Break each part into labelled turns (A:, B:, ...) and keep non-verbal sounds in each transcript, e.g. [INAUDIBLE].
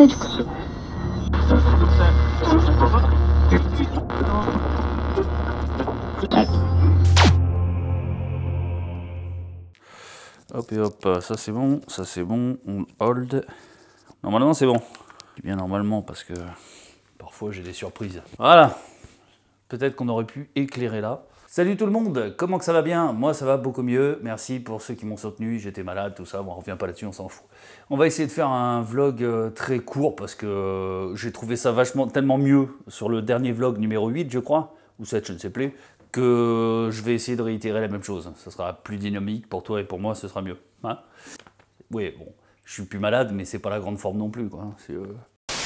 A: Hop et hop, ça c'est bon, ça c'est bon, on hold. Normalement c'est bon. Eh bien normalement parce que parfois j'ai des surprises. Voilà. Peut-être qu'on aurait pu éclairer là. Salut tout le monde, comment que ça va bien Moi ça va beaucoup mieux, merci pour ceux qui m'ont soutenu, j'étais malade, tout ça, on revient pas là-dessus, on s'en fout. On va essayer de faire un vlog euh, très court parce que euh, j'ai trouvé ça vachement tellement mieux sur le dernier vlog numéro 8 je crois, ou 7 je ne sais plus, que je vais essayer de réitérer la même chose. Ça sera plus dynamique pour toi et pour moi, ce sera mieux. Hein. oui, bon, je suis plus malade, mais c'est pas la grande forme non plus. Quoi. Hein. Euh,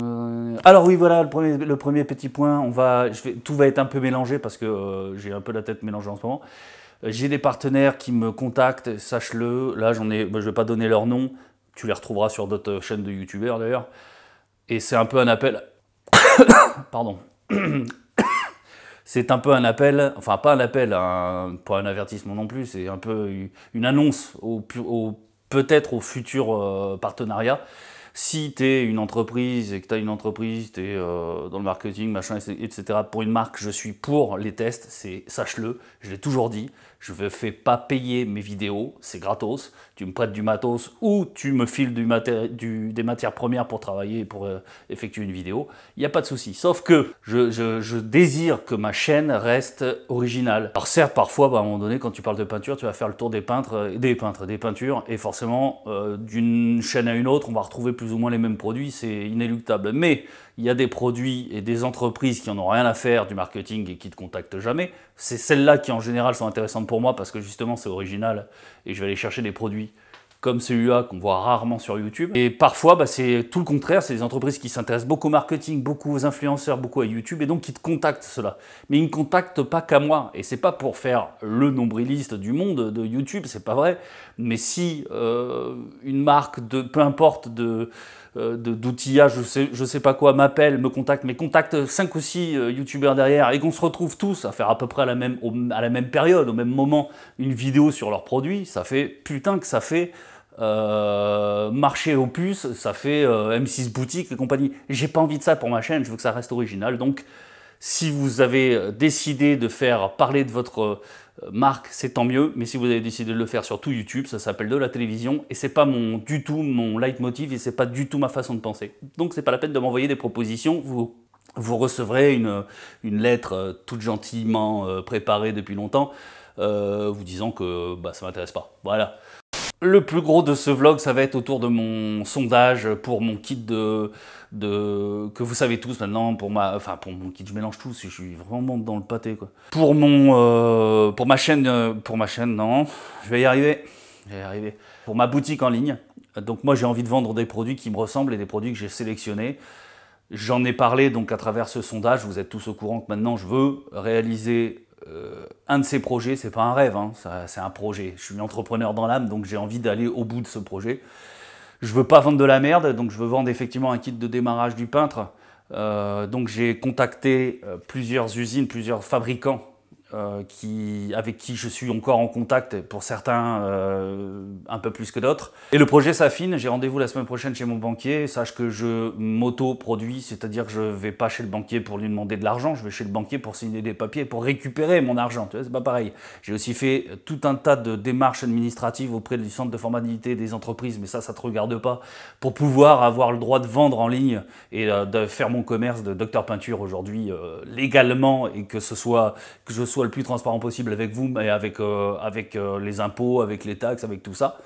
A: euh, alors oui, voilà le premier, petit point. On va, tout va être un peu mélangé parce que euh, j'ai un peu la tête mélangée en ce moment. Euh, j'ai des partenaires qui me contactent, sache-le. Là, j'en ai, bah, je vais pas donner leur nom. Tu les retrouveras sur d'autres chaînes de youtubeurs d'ailleurs. Et c'est un peu un appel. [COUGHS] Pardon. [COUGHS] c'est un peu un appel, enfin pas un appel, pour pas un avertissement non plus, c'est un peu une annonce au, peut-être au futur partenariat. Si tu es une entreprise et que tu as une entreprise, tu es euh, dans le marketing, machin, etc. Pour une marque, je suis pour les tests, c'est sache-le, je l'ai toujours dit je ne fais pas payer mes vidéos, c'est gratos. Tu me prêtes du matos ou tu me files des matières premières pour travailler pour euh, effectuer une vidéo. Il n'y a pas de souci. Sauf que je, désire que ma chaîne reste originale. Alors certes, parfois, bah, à un moment donné, quand tu parles de peinture, tu vas faire le tour des peintres, euh, des peintres, des peintures, et forcément, euh, d'une chaîne à une autre, on va retrouver plus ou moins les mêmes produits, c'est inéluctable. Mais il y a des produits et des entreprises qui en ont rien à faire du marketing et qui te contactent jamais. C'est celles-là qui en général sont intéressantes pour moi parce que justement c'est original et je vais aller chercher des produits comme celui-là qu'on voit rarement sur YouTube. Et parfois, bah, c'est tout le contraire, c'est des entreprises qui s'intéressent beaucoup au marketing, beaucoup aux influenceurs, beaucoup à YouTube, et donc qui te contactent cela. Mais ils ne contactent pas qu'à moi, et c'est pas pour faire le nombriliste du monde de YouTube, c'est pas vrai. Mais si euh, une marque de, peu importe euh, de d'outillage, je sais, je sais pas quoi, m'appelle, me contacte, mais contacte 5 ou 6 euh, YouTubers derrière et qu'on se retrouve tous à faire à peu près à la, même, à la même période, au même moment, une vidéo sur leur produit, ça fait putain que ça fait euh, marché aux puces, ça fait euh, M6 boutique et compagnie. J'ai pas envie de ça pour ma chaîne, je veux que ça reste original. Donc, si vous avez euh, décidé de faire parler de votre marque, c'est tant mieux. Mais si vous avez décidé de le faire sur tout YouTube, ça s'appelle de la télévision et c'est pas mon, du tout mon leitmotiv et c'est pas du tout ma façon de penser. Donc, c'est pas la peine de m'envoyer des propositions. Vous recevrez une, lettre toute gentiment préparée depuis longtemps vous disant que bah, ça m'intéresse pas. Voilà. Le plus gros de ce vlog, ça va être autour de mon sondage pour mon kit de, que vous savez tous maintenant pour ma enfin pour mon kit je mélange tout, je suis vraiment dans le pâté quoi. Pour mon euh, pour ma chaîne euh, pour ma chaîne non, je vais y arriver. Je vais y arriver. Pour ma boutique en ligne. Donc moi j'ai envie de vendre des produits qui me ressemblent et des produits que j'ai sélectionnés. J'en ai parlé donc à travers ce sondage, vous êtes tous au courant que maintenant je veux réaliser euh, un de ces projets, c'est pas un rêve, hein. c'est un projet. Je suis entrepreneur dans l'âme, donc j'ai envie d'aller au bout de ce projet. Je veux pas vendre de la merde, donc je veux vendre effectivement un kit de démarrage du peintre. Euh, donc j'ai contacté euh, plusieurs usines, plusieurs fabricants euh, qui, avec qui je suis encore en contact, pour certains euh, un peu plus que d'autres. Et le projet s'affine, j'ai rendez-vous la semaine prochaine chez mon banquier, sache que je m'auto-produis, c'est-à-dire que je vais pas chez le banquier pour lui demander de l'argent, je vais chez le banquier pour signer des papiers, pour récupérer mon argent, tu vois, c'est pas pareil. J'ai aussi fait tout un tas de démarches administratives auprès du centre de formalité des entreprises, mais ça, ça te regarde pas, pour pouvoir avoir le droit de vendre en ligne et euh, de faire mon commerce de docteur peinture aujourd'hui légalement et que ce soit, que je sois le plus transparent possible avec vous, mais avec, euh, avec euh, les impôts, avec les taxes, avec tout ça.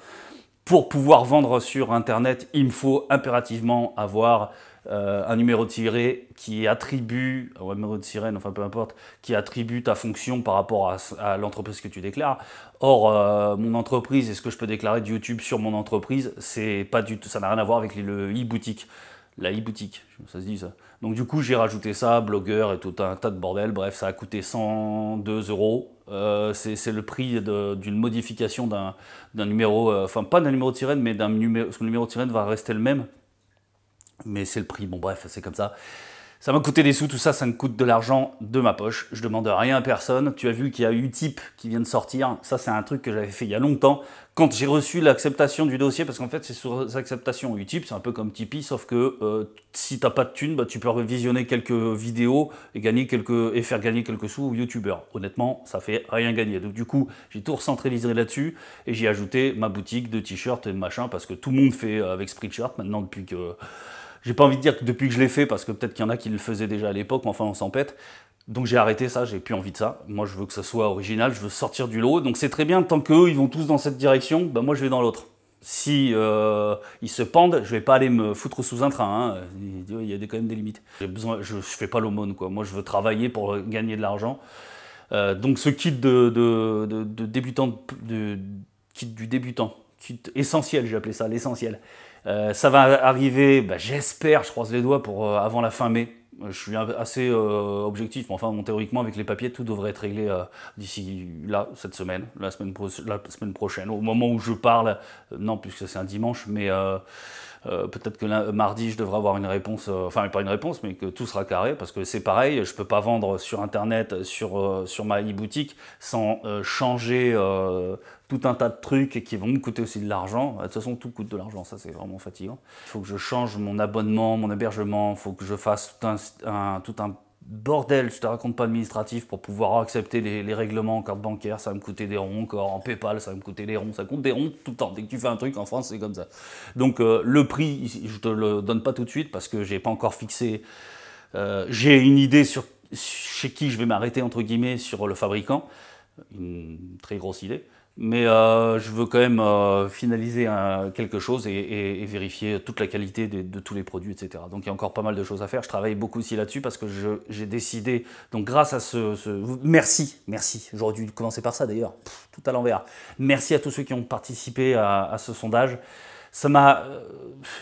A: Pour pouvoir vendre sur Internet, il me faut impérativement avoir euh, un numéro de tiré qui attribue, un numéro de sirène, enfin peu importe, qui attribue ta fonction par rapport à, l'entreprise que tu déclares. Or, mon entreprise et ce que je peux déclarer de YouTube sur mon entreprise, c'est pas du tout, ça n'a rien à voir avec le e-boutique la e-boutique, ça se dit ça. Donc du coup, j'ai rajouté ça, blogueur et tout un tas de bordel. Bref, ça a coûté 102 euros. Euh, c'est le prix d'une modification d'un numéro, euh, enfin pas d'un numéro de sirène, mais d'un numéro, parce que le numéro de sirène va rester le même. Mais c'est le prix, bon bref, c'est comme ça. Ça m'a coûté des sous, tout ça, ça me coûte de l'argent de ma poche. Je demande rien à personne. Tu as vu qu'il y a Utip qui vient de sortir. Ça, c'est un truc que j'avais fait il y a longtemps. Quand j'ai reçu l'acceptation du dossier, parce qu'en fait, c'est sur acceptation Utip, c'est un peu comme Tipeee, sauf que euh, si tu t'as pas de thunes, bah, tu peux revisionner quelques vidéos et, gagner quelques, et faire gagner quelques sous aux youtubeurs. Honnêtement, ça fait rien gagner. Donc, du coup, j'ai tout recentralisé là-dessus et j'ai ajouté ma boutique de t-shirts et de machin, parce que tout le monde fait euh, avec Spreadshirt maintenant depuis que. J'ai pas envie de dire que depuis que je l'ai fait, parce que peut-être qu'il y en a qui le faisaient déjà à l'époque, mais enfin on s'en pète. Donc j'ai arrêté ça, j'ai plus envie de ça. Moi je veux que ça soit original, je veux sortir du lot. Donc c'est très bien, tant qu'eux ils vont tous dans cette direction, bah, moi je vais dans l'autre. Si euh, ils se pendent, je vais pas aller me foutre sous un train. Hein. Il y a quand même des limites. J'ai besoin, je, fais pas l'aumône quoi. Moi je veux travailler pour gagner de l'argent. Euh, donc ce kit de, de, de débutant, kit du débutant, kit essentiel, j'ai appelé ça l'essentiel. Euh, ça va arriver, bah, j'espère, je croise les doigts pour euh, avant la fin mai. Euh, je suis assez objectif, mais enfin, théoriquement, avec les papiers, tout devrait être réglé d'ici là, cette semaine, la semaine, la semaine, prochaine. Au moment où je parle, non, puisque c'est un dimanche, mais euh, peut-être que mardi, je devrais avoir une réponse, euh, enfin pas une réponse, mais que tout sera carré, parce que c'est pareil, je ne peux pas vendre sur Internet, sur, euh, sur ma e-boutique, sans changer tout un tas de trucs qui vont me coûter aussi de l'argent. De toute façon, tout coûte de l'argent, ça c'est vraiment fatigant. Il faut que je change mon abonnement, mon hébergement, il faut que je fasse tout un, tout un Bordel, je te raconte pas administratif pour pouvoir accepter les, règlements en carte bancaire, ça va me coûter des ronds encore, en PayPal, ça va me coûter des ronds, ça compte des ronds tout le temps. Dès que tu fais un truc en France, c'est comme ça. Donc euh, le prix, je te le donne pas tout de suite parce que j'ai pas encore fixé. Euh, j'ai une idée sur chez qui je vais m'arrêter entre guillemets sur le fabricant, une très grosse idée. Mais euh, je veux quand même euh, finaliser hein, quelque chose et, vérifier toute la qualité de, tous les produits, etc. Donc il y a encore pas mal de choses à faire. Je travaille beaucoup aussi là-dessus parce que j'ai décidé, donc grâce à ce... merci, merci. J'aurais dû commencer par ça d'ailleurs, tout à l'envers. Merci à tous ceux qui ont participé à ce sondage ça m'a, euh,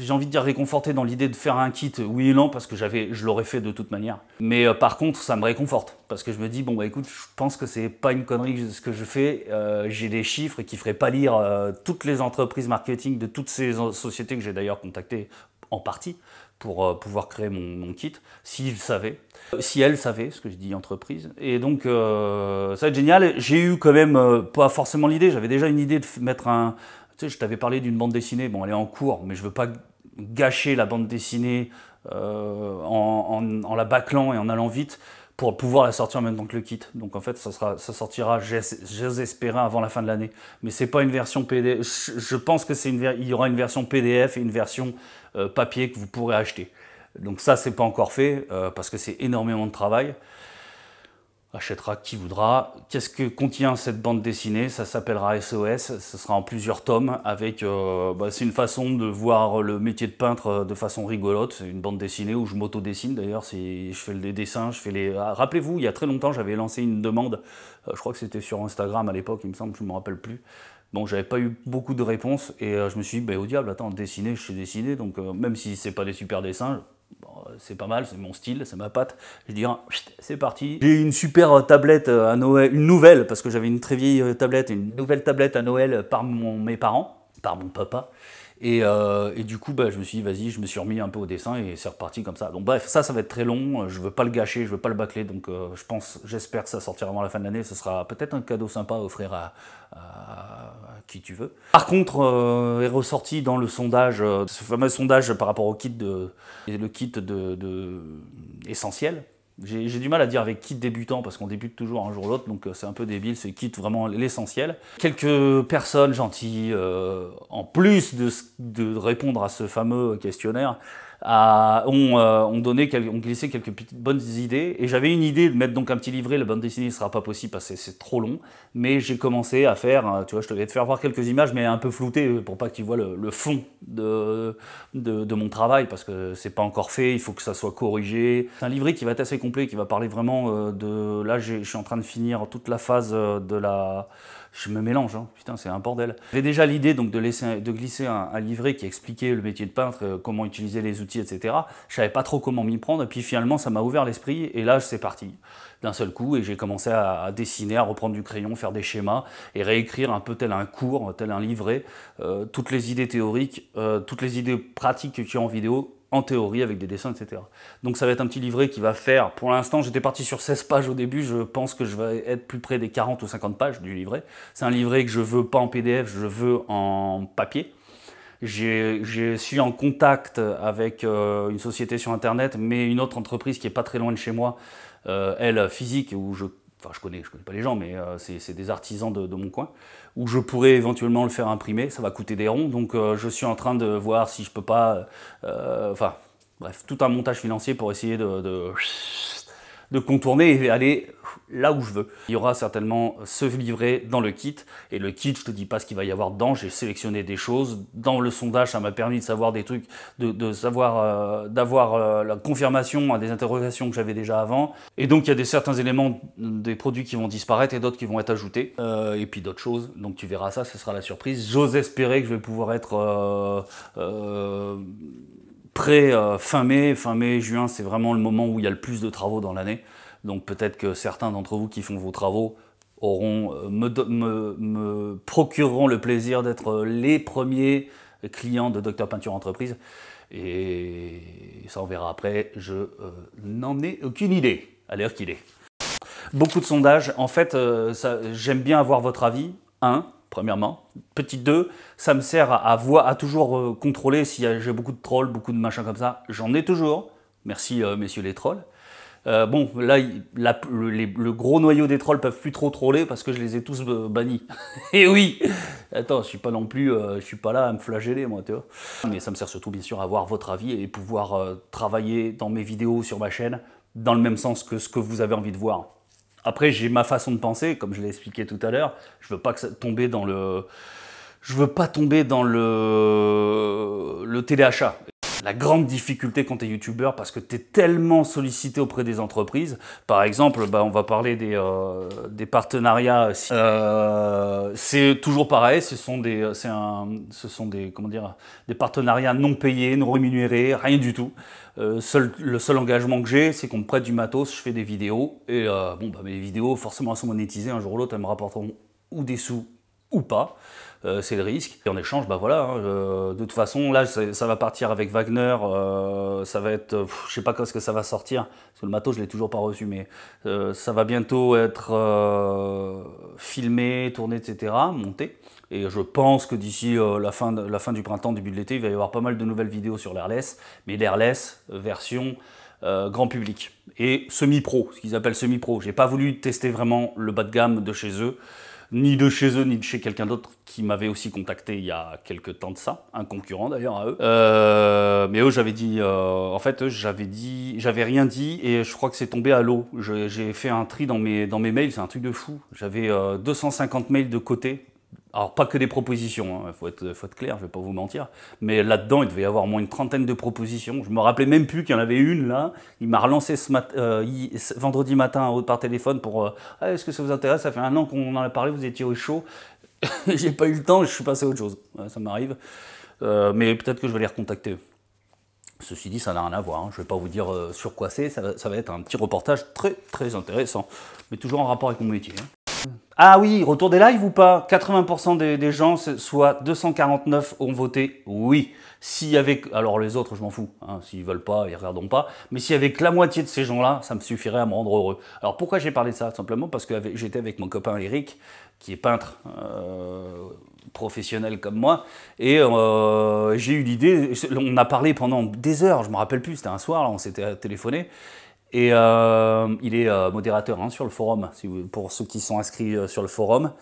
A: j'ai envie de dire, réconforté dans l'idée de faire un kit oui et non, parce que j'avais, je l'aurais fait de toute manière. Mais euh, par contre, ça me réconforte, parce que je me dis, bon, bah écoute, je pense que c'est pas une connerie ce que je fais. Euh, j'ai des chiffres qui feraient pas lire toutes les entreprises marketing de toutes ces sociétés que j'ai d'ailleurs contactées en partie pour pouvoir créer mon, kit, s'ils savaient, si elles savaient, ce que je dis entreprise. Et donc, ça va être génial. J'ai eu quand même, pas forcément l'idée, j'avais déjà une idée de mettre un, je t'avais parlé d'une bande dessinée, bon, elle est en cours, mais je ne veux pas gâcher la bande dessinée euh, en, la bâclant et en allant vite pour pouvoir la sortir en même temps que le kit. Donc en fait, ça, sera, sortira, j'espère, avant la fin de l'année. Mais c'est pas une version PDF. Je pense que y aura une version PDF et une version euh, papier que vous pourrez acheter. Donc ça, c'est pas encore fait euh, parce que c'est énormément de travail achètera qui voudra. Qu'est-ce que contient cette bande dessinée Ça s'appellera SOS, ce sera en plusieurs tomes avec... Euh, bah, c'est une façon de voir le métier de peintre euh, de façon rigolote, c'est une bande dessinée où je m'auto-dessine d'ailleurs, je fais des dessins, je fais les... Ah, rappelez-vous, il y a très longtemps j'avais lancé une demande, euh, je crois que c'était sur Instagram à l'époque, il me semble, je ne me rappelle plus. Bon, j'avais pas eu beaucoup de réponses et je me suis dit, bah, au diable, attends, dessiner, je suis dessiner, donc même si c'est pas des super dessins, euh, c'est pas mal, c'est mon style, c'est ma patte. Je dis, hein, c'est parti. J'ai une super euh, tablette euh, à Noël, une nouvelle, parce que j'avais une très vieille tablette, une nouvelle tablette à Noël par mes parents, par mon papa. Euh, et, du coup, bah, je me suis dit, vas-y, je me suis remis un peu au dessin et c'est reparti comme ça. Donc bref, ça, ça va être très long. Je veux pas le gâcher, je veux pas le bâcler. Donc euh, je pense, j'espère que ça sortira avant la fin de l'année. Ce sera peut-être un cadeau sympa à offrir à, qui tu veux. Par contre, euh, est ressorti dans le sondage, ce fameux sondage par rapport au kit de, le kit de essentiel j'ai du mal à dire avec kit débutant parce qu'on débute toujours un jour ou l'autre, donc euh, c'est un peu débile, c'est kit vraiment l'essentiel. Quelques personnes gentilles, euh, en plus de, de, répondre à ce fameux questionnaire, on ont, euh, ont glissé quelques bonnes idées. Et j'avais une idée de mettre donc un petit livret. la bande dessinée ne sera pas possible parce que c'est trop long. Mais j'ai commencé à faire, euh, tu vois, je te vais te faire voir quelques images, mais un peu floutées euh, pour pas que tu le, fond de, de, mon travail parce que c'est pas encore fait. Il faut que ça soit corrigé. C'est un livret qui va être assez complet, qui va parler vraiment de. Là, je suis en train de finir toute la phase de la je me mélange, hein. putain, c'est un bordel. J'avais déjà l'idée donc de, laisser, de glisser un, livret qui expliquait le métier de peintre, euh, comment utiliser les outils, etc. Je savais pas trop comment m'y prendre, et puis finalement, ça m'a ouvert l'esprit, et là, c'est parti d'un seul coup, et j'ai commencé à, dessiner, à reprendre du crayon, faire des schémas, et réécrire un peu tel un cours, tel un livret, euh, toutes les idées théoriques, euh, toutes les idées pratiques que tu as en vidéo, en théorie avec des dessins, etc. Donc ça va être un petit livret qui va faire, pour l'instant j'étais parti sur 16 pages au début, je pense que je vais être plus près des 40 ou 50 pages du livret. C'est un livret que je veux pas en PDF, je veux en papier. Je suis en contact avec euh, une société sur Internet, mais une autre entreprise qui est pas très loin de chez moi, euh, elle physique, où je enfin je connais, je connais pas les gens, mais euh, c'est des artisans de, mon coin, où je pourrais éventuellement le faire imprimer, ça va coûter des ronds, donc euh, je suis en train de voir si je peux pas, euh, enfin bref, tout un montage financier pour essayer de, de contourner et aller là où je veux. Il y aura certainement ce livret dans le kit, et le kit, je te dis pas ce qu'il va y avoir dedans, j'ai sélectionné des choses. Dans le sondage, ça m'a permis de savoir des trucs, de, euh, d'avoir euh, la confirmation à des interrogations que j'avais déjà avant. Et donc, il y a des, certains éléments, mm, des produits qui vont disparaître et d'autres qui vont être ajoutés, euh, et puis d'autres choses. Donc, tu verras ça, ce sera la surprise. J'ose espérer que je vais pouvoir être prêt fin mai. Fin mai, juin, c'est vraiment le moment où il y a le plus de travaux dans l'année. Donc peut-être que certains d'entre vous qui font vos travaux auront, euh, me, procureront le plaisir d'être euh, les premiers clients de Docteur Peinture Entreprise. Et ça, on verra après. Je euh, n'en ai aucune idée à l'heure qu'il est. Beaucoup de sondages. En fait, j'aime bien avoir votre avis. Un, premièrement. Petit deux, ça me sert à, à toujours contrôler si j'ai beaucoup de trolls, beaucoup de machins comme ça. J'en ai toujours. Merci, messieurs les trolls. Euh, bon, là, le, gros noyau des trolls peuvent plus trop troller parce que je les ai tous euh, bannis. [LAUGHS] Et eh oui Attends, je suis pas non plus, euh, je suis pas là à me flageller, moi, tu vois. Mais ça me sert surtout, bien sûr, à avoir votre avis et pouvoir travailler dans mes vidéos sur ma chaîne dans le même sens que ce que vous avez envie de voir. Après, j'ai ma façon de penser, comme je l'ai expliqué tout à l'heure. Je veux pas que ça tomber dans le je veux pas tomber dans le, le téléachat la grande difficulté quand tu es youtubeur parce que tu es tellement sollicité auprès des entreprises. Par exemple, bah, on va parler des, euh, partenariats. Euh, euh, c'est toujours pareil, ce sont des, ce sont des, comment dire, des partenariats non payés, non rémunérés, rien du tout. le seul engagement que j'ai, c'est qu'on me prête du matos, je fais des vidéos. Et bon, bah, mes vidéos, forcément, elles sont monétisées. Un jour ou l'autre, elles me rapporteront ou des sous ou pas. Euh, c'est le risque. Et en échange, bah voilà, hein, de toute façon, là, ça va partir avec Wagner, euh, ça va être, je sais pas quand ce que ça va sortir, parce le matos, je l'ai toujours pas reçu, mais euh, ça va bientôt être filmé, tourné, etc., monté. Et je pense que d'ici la, fin du printemps, début de l'été, il va y avoir pas mal de nouvelles vidéos sur l'airless, mais l'airless version grand public et semi-pro, ce qu'ils appellent semi-pro. J'ai pas voulu tester vraiment le bas de gamme de chez eux ni de chez eux, ni de chez quelqu'un d'autre qui m'avait aussi contacté il y a quelques temps de ça, un concurrent d'ailleurs à eux. Euh, mais eux, j'avais dit, euh, en fait, j'avais dit, j'avais rien dit et je crois que c'est tombé à l'eau. J'ai fait un tri dans mes, dans mes mails, c'est un truc de fou. J'avais 250 euh, mails de côté alors pas que des propositions, il hein, faut, être, clair, je ne vais pas vous mentir, mais là-dedans il devait y avoir au moins une trentaine de propositions. Je me rappelais même plus qu'il y en avait une là. Il m'a relancé ce euh, vendredi matin par téléphone pour euh, ah, est-ce que ça vous intéresse Ça fait un an qu'on en a parlé, vous étiez au chaud. [LAUGHS] J'ai pas eu le temps, je suis passé à autre chose. ça m'arrive, euh, mais peut-être que je vais les recontacter. Ceci dit, ça n'a rien à voir. Hein. Je ne vais pas vous dire sur quoi c'est. Ça, va être un petit reportage très très intéressant, mais toujours en rapport avec mon métier. Hein. Ah oui, retour des lives ou pas 80% des, gens, soit 249, ont voté oui. S'il y avait... Alors les autres, je m'en fous. Hein, s'ils veulent pas, ils regardent pas. Mais s'il y avait que la moitié de ces gens-là, ça me suffirait à me rendre heureux. Alors pourquoi j'ai parlé de ça Simplement parce que j'étais avec mon copain Eric, qui est peintre euh, professionnel comme moi, et euh, j'ai eu l'idée... On a parlé pendant des heures, je me rappelle plus, c'était un soir, là, on s'était téléphoné, et euh, il est euh, modérateur hein, sur le forum, pour ceux qui sont inscrits euh, sur le forum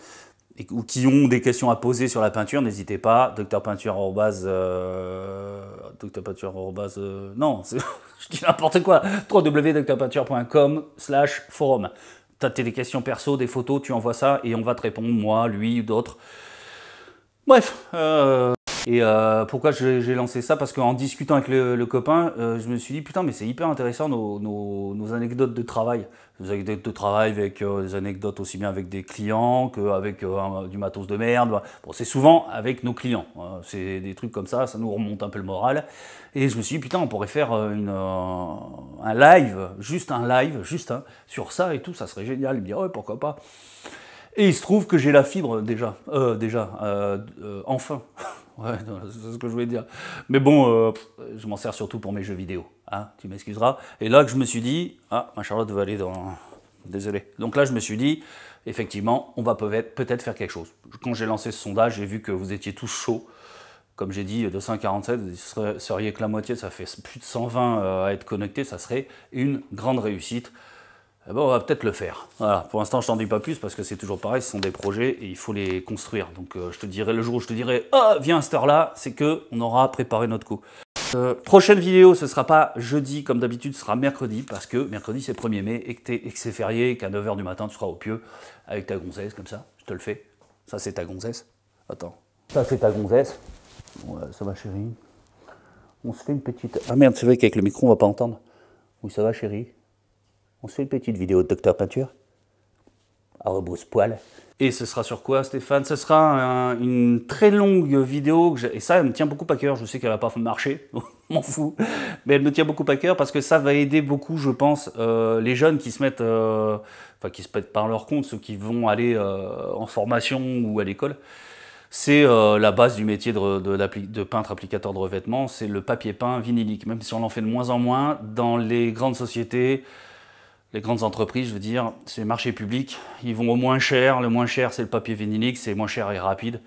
A: et, ou qui ont des questions à poser sur la peinture, n'hésitez pas, docteurpeinture. docteurpeinture. non, [LAUGHS] je dis n'importe quoi, www.docteurpeinture.com slash forum. T'as des questions perso, des photos, tu envoies ça et on va te répondre, moi, lui, ou d'autres. Bref. Et euh, pourquoi j'ai lancé ça Parce qu'en discutant avec le, copain, euh, je me suis dit putain, mais c'est hyper intéressant nos, anecdotes de travail. Nos anecdotes de travail avec euh, des anecdotes aussi bien avec des clients qu'avec du matos de merde. Bon, c'est souvent avec nos clients. Hein. C'est des trucs comme ça, ça nous remonte un peu le moral. Et je me suis dit putain, on pourrait faire un live, juste un live, juste sur ça et tout, ça serait génial. Il me dit ouais, pourquoi pas. Et il se trouve que j'ai la fibre déjà, déjà, enfin. [LAUGHS] Ouais, [LAUGHS] c'est ce que je voulais dire. Mais bon, euh, je m'en sers surtout pour mes jeux vidéo. Hein, tu m'excuseras. Et là que je me suis dit, ah, ma Charlotte veut aller dans... Désolé. Donc là, je me suis dit, effectivement, on va peut-être faire quelque chose. Quand j'ai lancé ce sondage, j'ai vu que vous étiez tous chauds. Comme j'ai dit, 247, vous seriez que la moitié, ça fait plus de 120 euh, à être connecté, ça serait une grande réussite. Ah bah, on va peut-être le faire. Voilà, pour l'instant, je t'en dis pas plus parce que c'est toujours pareil, ce sont des projets et il faut les construire. Donc, euh, je te dirai le jour où je te dirai, ah, viens à cette heure-là, c'est que on aura préparé notre coup. Euh, prochaine vidéo, ce sera pas jeudi comme d'habitude, ce sera mercredi parce que mercredi c'est 1er mai et que, c'est férié et qu'à 9h du matin tu seras au pieu avec ta gonzesse comme ça. Je te le fais. Ça, c'est ta gonzesse. Attends. Ça, c'est ta gonzesse. ça va, chérie. On se fait une petite. Ah merde, c'est vrai qu'avec le micro, on va pas entendre. Oui, ça va, chérie. On se fait une petite vidéo de Docteur Peinture à rebrousse-poil. Et ce sera sur quoi, Stéphane Ce sera une très longue vidéo, que et ça, elle me tient beaucoup à cœur. Je sais qu'elle va pas marcher, [LAUGHS] m'en fous, mais elle me tient beaucoup à cœur parce que ça va aider beaucoup, je pense, euh, les jeunes qui se mettent, euh, enfin, qui se mettent par leur compte, ceux qui vont aller euh, en formation ou à l'école. C'est la base du métier de, peintre applicateur de revêtement. c'est le papier peint vinylique. Même si on en fait de moins en moins, dans les grandes sociétés, les grandes entreprises, je veux dire, c'est marchés publics, ils vont au moins cher. Le moins cher, c'est le papier vinilique, c'est moins cher et rapide.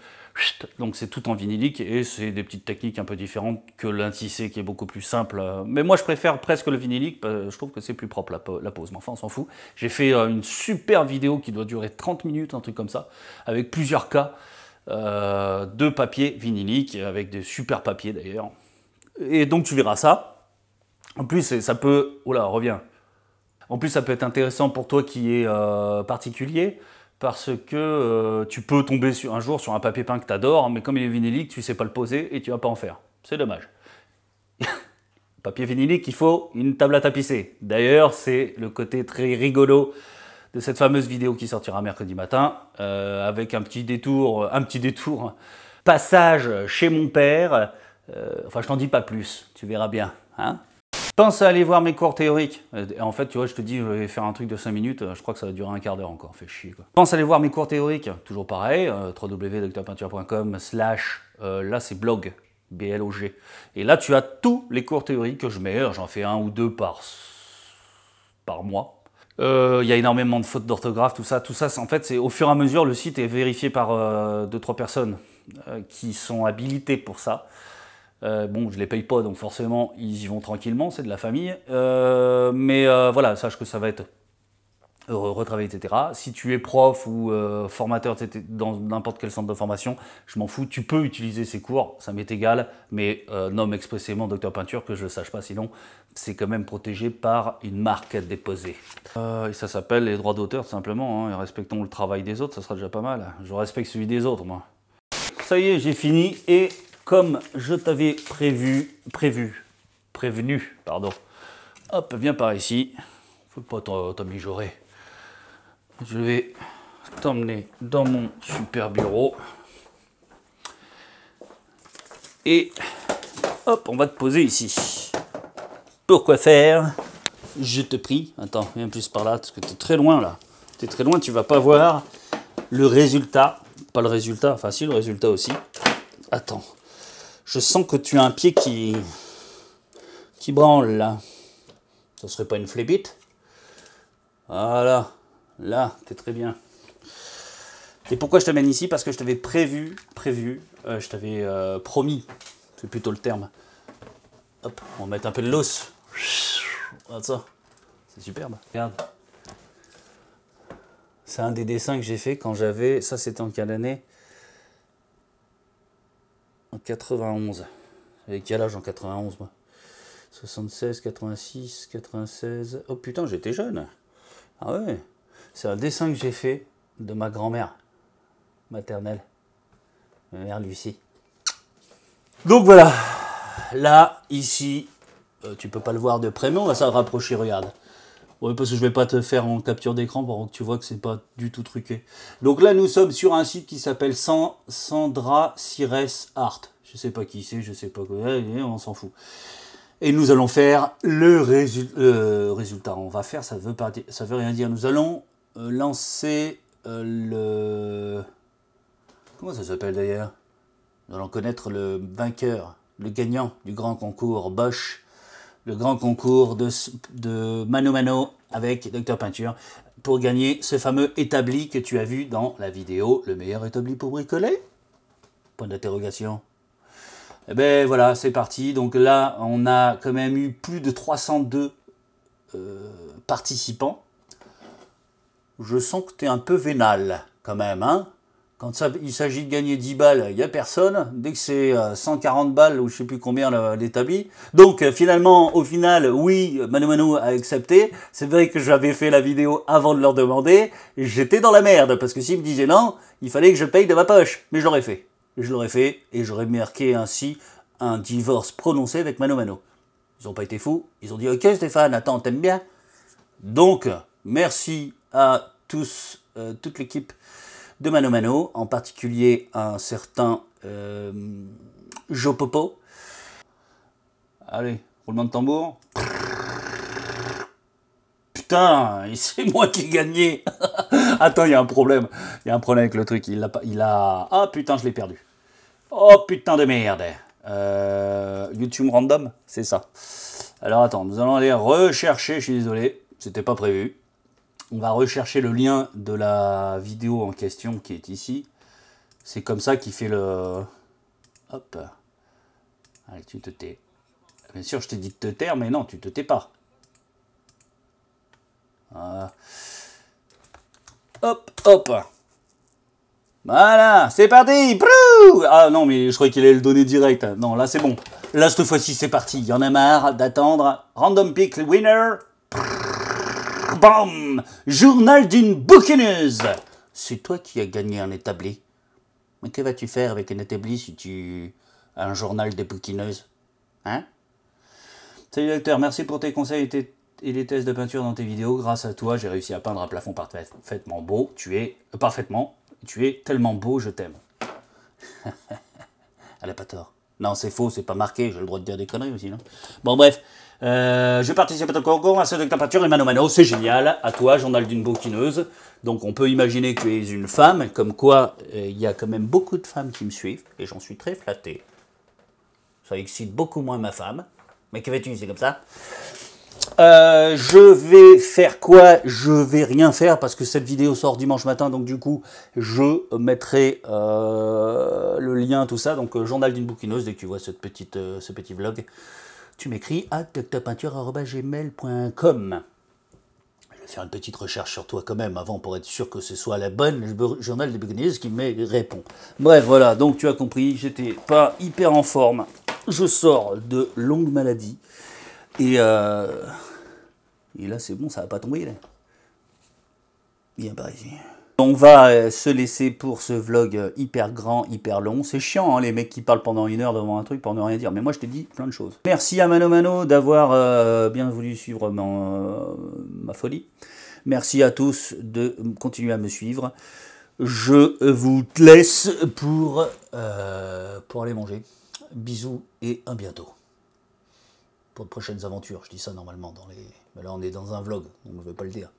A: Donc c'est tout en vinilique et c'est des petites techniques un peu différentes que l'intissé qui est beaucoup plus simple. Mais moi je préfère presque le vinilique, je trouve que c'est plus propre la pose, mais enfin on s'en fout. J'ai fait euh, une super vidéo qui doit durer 30 minutes, un truc comme ça, avec plusieurs cas euh, de papier vinilique, avec des super papiers d'ailleurs. Et donc tu verras ça. En plus ça peut... là, reviens. En plus, ça peut être intéressant pour toi qui est euh, particulier parce que euh, tu peux tomber un jour sur un papier peint que tu adores, hein, mais comme il est vinylique, tu ne sais pas le poser et tu vas pas en faire. C'est dommage. [LAUGHS] papier vinylique, il faut une table à tapisser. D'ailleurs, c'est le côté très rigolo de cette fameuse vidéo qui sortira mercredi matin, euh, avec un petit détour, un petit détour, passage chez mon père. enfin, je t'en dis pas plus, tu verras bien. Hein pense à aller voir mes cours théoriques. En fait, tu vois, je te dis, je vais faire un truc de 5 minutes, euh, je crois que ça va durer un quart d'heure encore, fais chier quoi. Pense à aller voir mes cours théoriques, toujours pareil, euh, www.docteurpeinture.com slash, euh, là c'est blog, B-L-O-G. Et là, tu as tous les cours théoriques que je mets, j'en fais un ou deux par, par mois. Il y a énormément de fautes d'orthographe, tout ça, tout ça, en fait, c'est au fur et à mesure, le site est vérifié par 2-3 personnes qui sont habilitées pour ça. Euh, bon, je les paye pas, donc forcément, ils y vont tranquillement, c'est de la famille. Euh, mais euh, voilà, sache que ça va être retravaillé, etc. Si tu es prof ou formateur dans n'importe quel centre de formation, je m'en fous, tu peux utiliser ces cours, ça m'est égal, mais nomme expressément docteur peinture que je ne sache pas, sinon c'est quand même protégé par une marque déposée. et ça s'appelle les droits d'auteur, simplement, hein, et respectons le travail des autres, ça sera déjà pas mal. Je respecte celui des autres, moi. Ça y est, j'ai fini et comme je t'avais prévu, prévu, prévenu, pardon. Hop, viens par ici. Faut pas Je vais t'emmener dans mon super bureau. Et hop, on va te poser ici. Pourquoi faire Je te prie. Attends, viens plus par là, parce que tu es très loin là. Tu es très loin, tu vas pas voir le résultat. Pas le résultat, enfin si, le résultat aussi. Attends. Je sens que tu as un pied qui. qui branle là. Ce serait pas une flébite Voilà. Là, t'es très bien. Et pourquoi je t'amène ici Parce que je t'avais prévu, prévu, euh, je t'avais euh, promis, c'est plutôt le terme. Hop, on va mettre un peu de l'os. Regarde ça, c'est superbe, regarde. C'est un des dessins que j'ai fait quand j'avais, ça c'était en cas année 91. avec quel âge en 91 76, 86, 96. Oh putain, j'étais jeune. Ah ouais. C'est un dessin que j'ai fait de ma grand-mère maternelle. Ma mère Lucie. Donc voilà. Là, ici, euh, tu peux pas le voir de près, mais on va s'en rapprocher, regarde. Oui, parce que je vais pas te faire en capture d'écran pour que tu vois que c'est pas du tout truqué. Donc là, nous sommes sur un site qui s'appelle Sandra Cires Art. Je sais pas qui c'est, je sais pas quoi, on s'en fout. Et nous allons faire le résultat. On va faire, ça veut pas, ça veut rien dire. Nous allons euh, lancer euh, le. Comment ça s'appelle d'ailleurs Nous allons connaître le vainqueur, le gagnant du grand concours Bosch le grand concours de, Mano Mano avec Dr Peinture pour gagner ce fameux établi que tu as vu dans la vidéo Le meilleur établi pour bricoler Point d'interrogation. Eh ben voilà, c'est parti. Donc là, on a quand même eu plus de 302 euh, participants. Je sens que tu es un peu vénal quand même, hein quand il s'agit de gagner 10 balles, il n'y a personne. Dès que c'est 140 euh, balles ou je ne sais plus combien l'établi. Donc euh, finalement, au final, oui, Manomano a accepté. C'est vrai que j'avais fait la vidéo avant de leur demander. J'étais dans la merde parce que s'ils me disaient non, il fallait que je paye de ma poche. Mais je l'aurais fait. Je l'aurais fait et j'aurais marqué ainsi un divorce prononcé avec Manu Manu. Ils n'ont pas été fous. Ils ont dit Ok Stéphane, attends, t'aimes bien. Donc, merci à tous, euh, toute l'équipe de Mano Mano, en particulier un certain euh, Jopopo. Allez, roulement de tambour. Putain, c'est moi qui ai gagné. [LAUGHS] Attends, il y a un problème. Il y a un problème avec le truc. Il a, il a... Ah putain, je l'ai perdu. Oh putain de merde. Euh, YouTube random, c'est ça. Alors attends, nous allons aller rechercher, je suis désolé, c'était pas prévu on va rechercher le lien de la vidéo en question qui est ici. C'est comme ça qu'il fait le... Hop. Allez, tu te tais. Bien sûr, je t'ai dit de te taire, mais non, tu te tais pas. Hop, hop. Voilà, c'est parti Ah non, mais je croyais qu'il allait le donner direct. Non, là c'est bon. Là, cette fois-ci, c'est parti. Il y en a marre d'attendre. Random pick winner Bam journal d'une bouquineuse. C'est toi qui as gagné un établi. Mais que vas-tu faire avec un établi si tu as un journal des bouquineuses Hein Salut docteur, merci pour tes conseils et les tests de peinture dans tes vidéos. Grâce à toi, j'ai réussi à peindre un plafond parfaitement beau. Tu es euh, parfaitement, tu es tellement beau, je t'aime. [LAUGHS] Elle a pas tort. Non, c'est faux, c'est pas marqué. J'ai le droit de dire des conneries aussi, non Bon, bref. Euh, je participe à concours à cette de température et mano c'est génial. À toi, journal d'une bouquineuse. Donc on peut imaginer que tu es une femme, comme quoi euh, il y a quand même beaucoup de femmes qui me suivent et j'en suis très flatté. Ça excite beaucoup moins ma femme. Mais que être tu c'est comme ça. Euh, je vais faire quoi Je vais rien faire parce que cette vidéo sort dimanche matin, donc du coup, je mettrai le lien, tout ça. Donc, journal d'une bouquineuse, dès que tu vois cette petite, ce petit vlog tu m'écris à toctopeinture.gmail.com. Je vais faire une petite recherche sur toi quand même avant pour être sûr que ce soit la bonne journal des Bugnese qui me répond. Bref, voilà, donc tu as compris, j'étais pas hyper en forme. Je sors de longue maladie Et, euh, et là, c'est bon, ça va pas tomber. Là. Bien ici. On va euh, se laisser pour ce vlog euh, hyper grand, hyper long. C'est chiant, hein, les mecs qui parlent pendant une heure devant un truc pour ne rien dire. Mais moi, je t'ai dit plein de choses. Merci à Mano Mano d'avoir euh, bien voulu suivre ma folie. Merci à tous de continuer à me suivre. Je vous laisse pour, pour aller manger. Bisous et à bientôt. Pour de prochaines aventures, je dis ça normalement dans les... Mais là, on est dans un vlog, on ne veut pas le dire.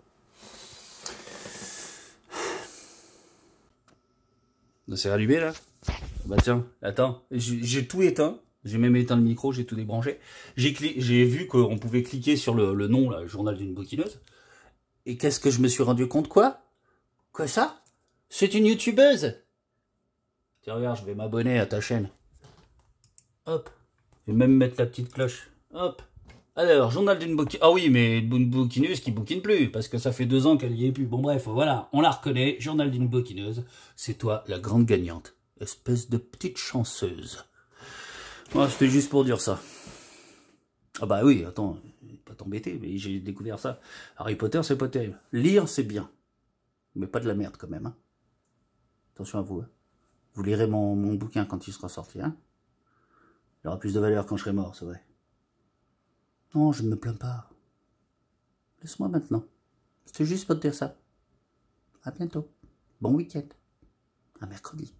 A: s'est rallumé là ah Bah tiens, attends, j'ai tout éteint. J'ai même éteint le micro, j'ai tout débranché. J'ai vu qu'on pouvait cliquer sur le, nom, le journal d'une bouquineuse. Et qu'est-ce que je me suis rendu compte Quoi Quoi ça C'est une youtubeuse Tiens, regarde, je vais m'abonner à ta chaîne. Hop. Je vais même mettre la petite cloche. Hop. Alors, journal d'une bouquine. Ah oui, mais une bouquineuse qui bouquine plus, parce que ça fait deux ans qu'elle y est plus. Bon, bref, voilà, on la reconnaît. Journal d'une bouquineuse. C'est toi, la grande gagnante. Espèce de petite chanceuse. Moi, ah, c'était juste pour dire ça. Ah bah oui, attends, pas t'embêter, mais j'ai découvert ça. Harry Potter, c'est pas terrible. Lire, c'est bien. Mais pas de la merde, quand même. Hein. Attention à vous. Hein. Vous lirez mon, mon bouquin quand il sera sorti. Hein. Il aura plus de valeur quand je serai mort, c'est vrai. Non, je ne me plains pas. Laisse-moi maintenant. C'était juste pour te dire ça. À bientôt. Bon week-end. À mercredi.